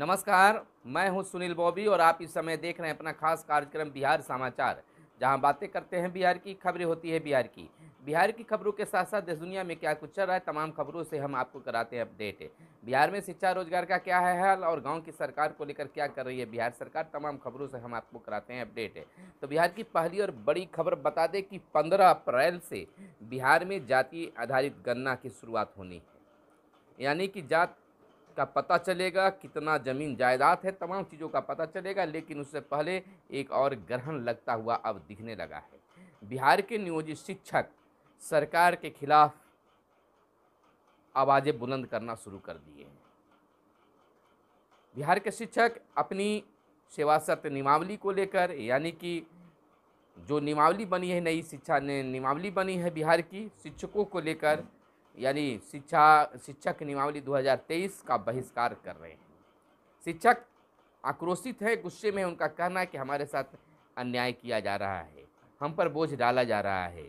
नमस्कार मैं हूं सुनील बॉबी और आप इस समय देख रहे हैं अपना खास कार्यक्रम बिहार समाचार जहां बातें करते हैं बिहार की खबरें होती है बिहार की बिहार की खबरों के साथ साथ देश दुनिया में क्या कुछ चल रहा है तमाम खबरों से हम आपको कराते हैं अपडेट बिहार में शिक्षा रोजगार का क्या है हाल और गांव की सरकार को लेकर क्या कर रही है बिहार सरकार तमाम खबरों से हम आपको कराते हैं अपडेट तो बिहार की पहली और बड़ी खबर बता दें कि पंद्रह अप्रैल से बिहार में जाति आधारित गणना की शुरुआत होनी है यानी कि जात का पता चलेगा कितना ज़मीन जायदाद है तमाम चीज़ों का पता चलेगा लेकिन उससे पहले एक और ग्रहण लगता हुआ अब दिखने लगा है बिहार के नियोजित शिक्षक सरकार के खिलाफ आवाज़ें बुलंद करना शुरू कर दिए हैं बिहार के शिक्षक अपनी सेवा सत्य नियमावली को लेकर यानी कि जो नियमावली बनी है नई शिक्षा नियमावली बनी है बिहार की शिक्षकों को लेकर यानी शिक्षा शिक्षक नियमावली 2023 का बहिष्कार कर रहे हैं शिक्षक आक्रोशित है गुस्से में उनका कहना है कि हमारे साथ अन्याय किया जा रहा है हम पर बोझ डाला जा रहा है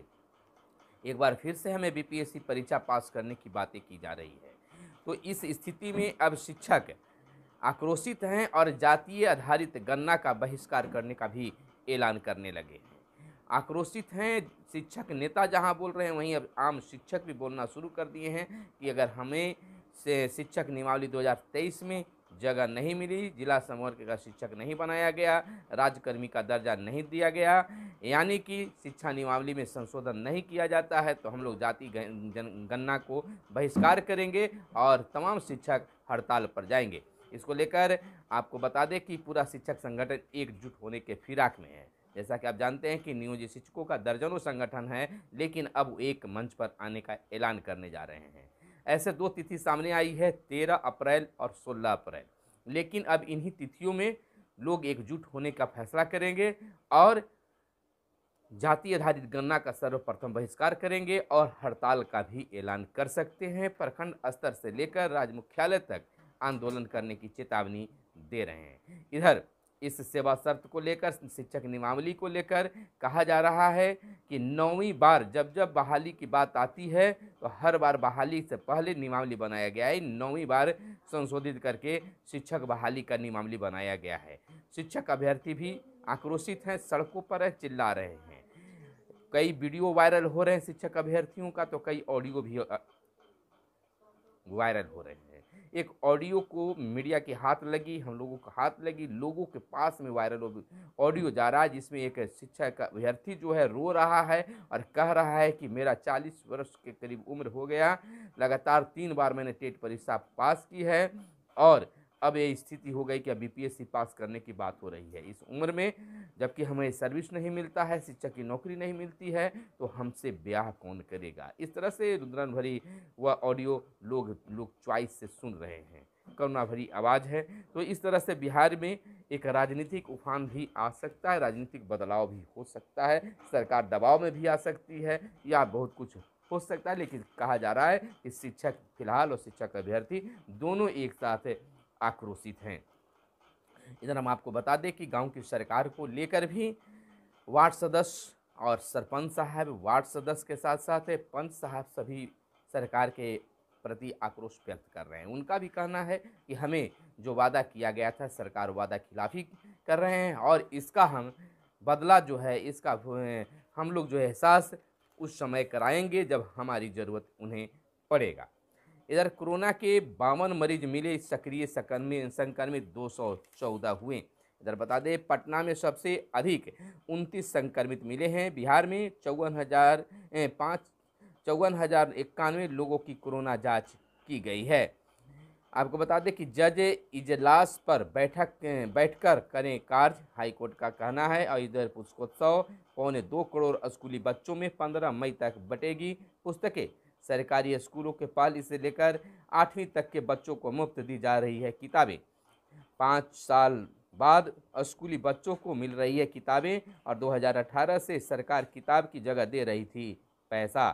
एक बार फिर से हमें बीपीएससी परीक्षा पास करने की बातें की जा रही है तो इस स्थिति में अब शिक्षक आक्रोशित हैं और जातीय आधारित गणना का बहिष्कार करने का भी ऐलान करने लगे हैं आक्रोशित हैं शिक्षक नेता जहां बोल रहे हैं वहीं अब आम शिक्षक भी बोलना शुरू कर दिए हैं कि अगर हमें से शिक्षक नियमावली 2023 में जगह नहीं मिली जिला संवर्ग का शिक्षक नहीं बनाया गया राज्यकर्मी का दर्जा नहीं दिया गया यानी कि शिक्षा नियमावली में संशोधन नहीं किया जाता है तो हम लोग जाति जनगणना को बहिष्कार करेंगे और तमाम शिक्षक हड़ताल पर जाएंगे इसको लेकर आपको बता दें कि पूरा शिक्षक संगठन एकजुट होने के फिराक में है जैसा कि आप जानते हैं कि नियोजित शिक्षकों का दर्जनों संगठन है लेकिन अब एक मंच पर आने का ऐलान करने जा रहे हैं ऐसे दो तिथि सामने आई है तेरह अप्रैल और सोलह अप्रैल लेकिन अब इन्हीं तिथियों में लोग एकजुट होने का फैसला करेंगे और जाति आधारित गणना का सर्वप्रथम बहिष्कार करेंगे और हड़ताल का भी ऐलान कर सकते हैं प्रखंड स्तर से लेकर राज्य मुख्यालय तक आंदोलन करने की चेतावनी दे रहे हैं इधर इस सेवा शर्त को लेकर शिक्षक नियमावली को लेकर कहा जा रहा है कि नौवीं बार जब जब बहाली की बात आती है तो हर बार बहाली से पहले नियमावली बनाया गया है नौवीं बार संशोधित करके शिक्षक बहाली का नियमावली बनाया गया है शिक्षक अभ्यर्थी भी आक्रोशित हैं सड़कों पर है चिल्ला रहे हैं कई वीडियो वायरल हो रहे हैं शिक्षक अभ्यर्थियों का तो कई ऑडियो भी वायरल हो रहे हैं एक ऑडियो को मीडिया के हाथ लगी हम लोगों को हाथ लगी लोगों के पास में वायरल ऑडियो हम्म। जा रहा है जिसमें एक शिक्षा का अभ्यर्थी जो है रो रहा है और कह रहा है कि मेरा 40 वर्ष के करीब उम्र हो गया लगातार तीन बार मैंने टेट परीक्षा पास की है हम्म। और अब ये स्थिति हो गई कि अब बीपीएससी पास करने की बात हो रही है इस उम्र में जबकि हमें सर्विस नहीं मिलता है शिक्षक की नौकरी नहीं मिलती है तो हमसे ब्याह कौन करेगा इस तरह से रुद्रन भरी वह ऑडियो लोग लोग च्वाइस से सुन रहे हैं करुणा भरी आवाज़ है तो इस तरह से बिहार में एक राजनीतिक उफान भी आ सकता है राजनीतिक बदलाव भी हो सकता है सरकार दबाव में भी आ सकती है या बहुत कुछ हो सकता है लेकिन कहा जा रहा है कि शिक्षक फिलहाल और शिक्षक अभ्यर्थी दोनों एक साथ आक्रोशित हैं इधर हम आपको बता दें कि गांव की सरकार को लेकर भी वार्ड सदस्य और सरपंच साहब वार्ड सदस्य के साथ साथ पंच साहब सभी सरकार के प्रति आक्रोश व्यक्त कर रहे हैं उनका भी कहना है कि हमें जो वादा किया गया था सरकार वादा खिलाफी कर रहे हैं और इसका हम बदला जो है इसका हम लोग जो एहसास उस समय कराएंगे जब हमारी ज़रूरत उन्हें पड़ेगा इधर कोरोना के बावन मरीज मिले सक्रिय संक्रमित संक्रमित दो सौ चौदह हुए इधर बता दें पटना में सबसे अधिक उनतीस संक्रमित मिले हैं बिहार में चौवन हज़ार पाँच चौवन हज़ार इक्यानवे लोगों की कोरोना जांच की गई है आपको बता दें कि जज इजलास पर बैठक बैठकर करें कार्य हाईकोर्ट का कहना है और इधर पुस्तकोत्सव पौने दो करोड़ स्कूली बच्चों में पंद्रह मई तक बटेगी पुस्तकें सरकारी स्कूलों के पहली से लेकर आठवीं तक के बच्चों को मुफ्त दी जा रही है किताबें पाँच साल बाद स्कूली बच्चों को मिल रही है किताबें और 2018 से सरकार किताब की जगह दे रही थी पैसा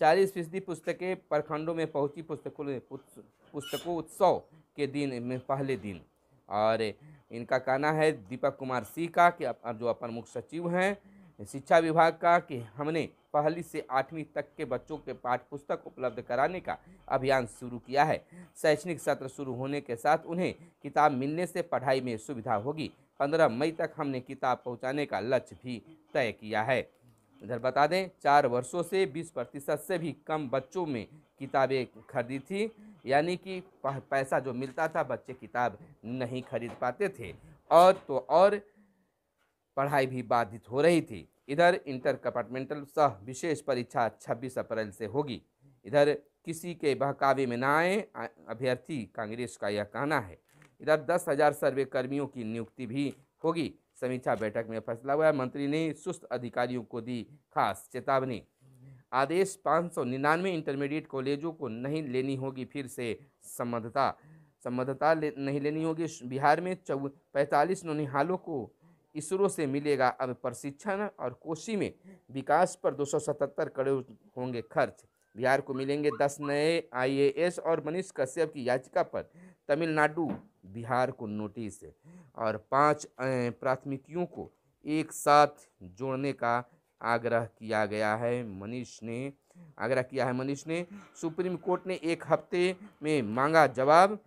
चालीस फीसदी पुस्तकें प्रखंडों में पहुंची पुस्तकों पुस्तकों उत्सव के दिन में पहले दिन और इनका कहना है दीपक कुमार सिंह का कि जो अपर मुख्य सचिव हैं शिक्षा विभाग का कि हमने पहली से आठवीं तक के बच्चों के पाठ पुस्तक उपलब्ध कराने का अभियान शुरू किया है शैक्षणिक सत्र शुरू होने के साथ उन्हें किताब मिलने से पढ़ाई में सुविधा होगी पंद्रह मई तक हमने किताब पहुंचाने का लक्ष्य भी तय किया है इधर बता दें चार वर्षों से बीस प्रतिशत से भी कम बच्चों में किताबें खरीदी थी यानी कि पैसा जो मिलता था बच्चे किताब नहीं खरीद पाते थे और तो और पढ़ाई भी बाधित हो रही थी इधर इंटर कंपार्टमेंटल सह विशेष परीक्षा 26 अप्रैल से होगी इधर किसी के बहकावे में न आए अभ्यर्थी कांग्रेस का यह कहना है इधर दस हजार सर्वे कर्मियों की नियुक्ति भी होगी समीक्षा बैठक में फैसला हुआ मंत्री ने सुस्त अधिकारियों को दी खास चेतावनी आदेश पाँच सौ निन्यानवे इंटरमीडिएट कॉलेजों को नहीं लेनी होगी फिर से संबद्धता संबद्धता ले, नहीं लेनी होगी बिहार में चौ पैंतालीस नौनिहालों को इसरो से मिलेगा अब प्रशिक्षण और कोशी में विकास पर 277 करोड़ होंगे खर्च बिहार को मिलेंगे दस नए आईएएस और मनीष कश्यप की याचिका पर तमिलनाडु बिहार को नोटिस और पांच प्राथमिकियों को एक साथ जोड़ने का आग्रह किया गया है मनीष ने आग्रह किया है मनीष ने सुप्रीम कोर्ट ने एक हफ्ते में मांगा जवाब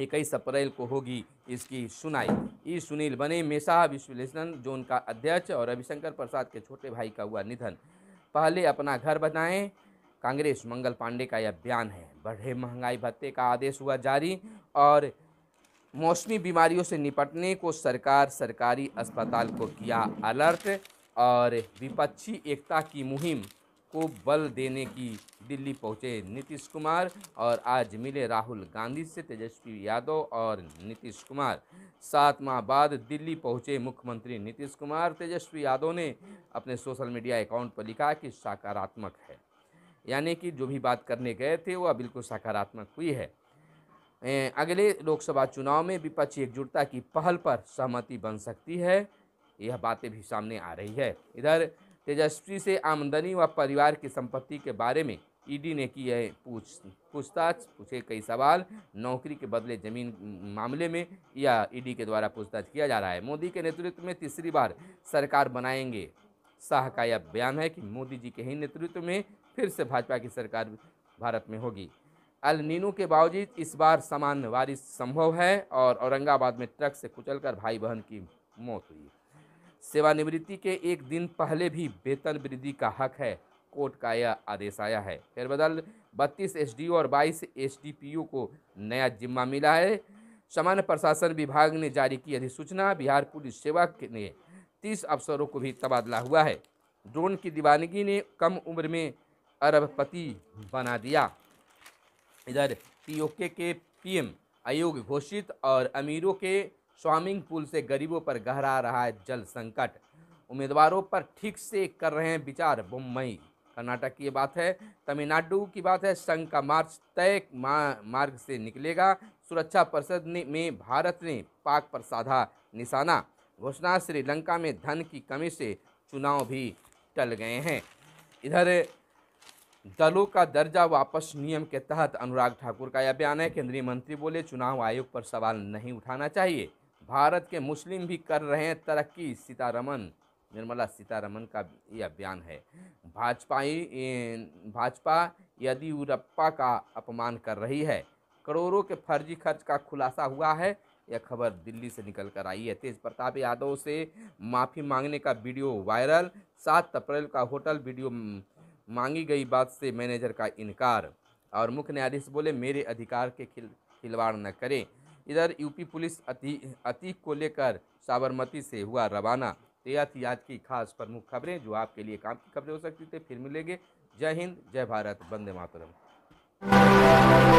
इक्कीस अप्रैल को होगी इसकी सुनाई ई सुनील बने मेसाह विश्लेषण जोन का अध्यक्ष और रविशंकर प्रसाद के छोटे भाई का हुआ निधन पहले अपना घर बनाएं कांग्रेस मंगल पांडे का यह बयान है बढ़े महंगाई भत्ते का आदेश हुआ जारी और मौसमी बीमारियों से निपटने को सरकार सरकारी अस्पताल को किया अलर्ट और विपक्षी एकता की मुहिम को बल देने की दिल्ली पहुंचे नीतीश कुमार और आज मिले राहुल गांधी से तेजस्वी यादव और नीतीश कुमार सात माह बाद दिल्ली पहुंचे मुख्यमंत्री नीतीश कुमार तेजस्वी यादव ने अपने सोशल मीडिया अकाउंट पर लिखा कि सकारात्मक है यानी कि जो भी बात करने गए थे वह बिल्कुल सकारात्मक हुई है अगले लोकसभा चुनाव में विपक्षी एकजुटता की पहल पर सहमति बन सकती है यह बातें भी सामने आ रही है इधर तेजस्वी से आमदनी व परिवार की संपत्ति के बारे में ईडी ने की है पूछ पूछताछ पूछे कई सवाल नौकरी के बदले जमीन मामले में या ईडी के द्वारा पूछताछ किया जा रहा है मोदी के नेतृत्व में तीसरी बार सरकार बनाएंगे शाह का यह बयान है कि मोदी जी के ही नेतृत्व में फिर से भाजपा की सरकार भारत में होगी अल नीनो के बावजूद इस बार सामान्य बारिश संभव है और औरंगाबाद में ट्रक से कुचलकर भाई बहन की मौत हुई सेवानिवृत्ति के एक दिन पहले भी वेतन वृद्धि का हक है कोर्ट का यह आदेश आया है फेरबदल बत्तीस एस और बाईस एस को नया जिम्मा मिला है सामान्य प्रशासन विभाग ने जारी की अधिसूचना बिहार पुलिस सेवा ने तीस अफसरों को भी तबादला हुआ है ड्रोन की दीवानगी ने कम उम्र में अरबपति बना दिया इधर पीओके के पीएम आयोग घोषित और अमीरों के स्विमिंग पूल से गरीबों पर गहरा रहा है जल संकट उम्मीदवारों पर ठीक से कर रहे हैं विचार मुंबई कर्नाटक की बात है तमिलनाडु की बात है संघ का मार्च तय मार्ग से निकलेगा सुरक्षा परिषद में भारत ने पाक पर साधा निशाना घोषणा श्रीलंका में धन की कमी से चुनाव भी टल गए हैं इधर दलों का दर्जा वापस नियम के तहत अनुराग ठाकुर का यह बयान है केंद्रीय मंत्री बोले चुनाव आयोग पर सवाल नहीं उठाना चाहिए भारत के मुस्लिम भी कर रहे हैं तरक्की सीतारमन निर्मला सीतारमन का यह बयान है भाजपाई भाजपा यदियूरप्पा का अपमान कर रही है करोड़ों के फर्जी खर्च का खुलासा हुआ है यह खबर दिल्ली से निकल कर आई है तेज प्रताप यादव से माफ़ी मांगने का वीडियो वायरल सात अप्रैल का होटल वीडियो मांगी गई बात से मैनेजर का इनकार और मुख्य न्यायाधीश बोले मेरे अधिकार के खिल खिलवाड़ न करें इधर यूपी पुलिस अति अतीक को लेकर साबरमती से हुआ रवाना तो यह थी आज की खास प्रमुख खबरें जो आपके लिए काम की खबरें हो सकती थी फिर मिलेंगे जय हिंद जय भारत वंदे मातरम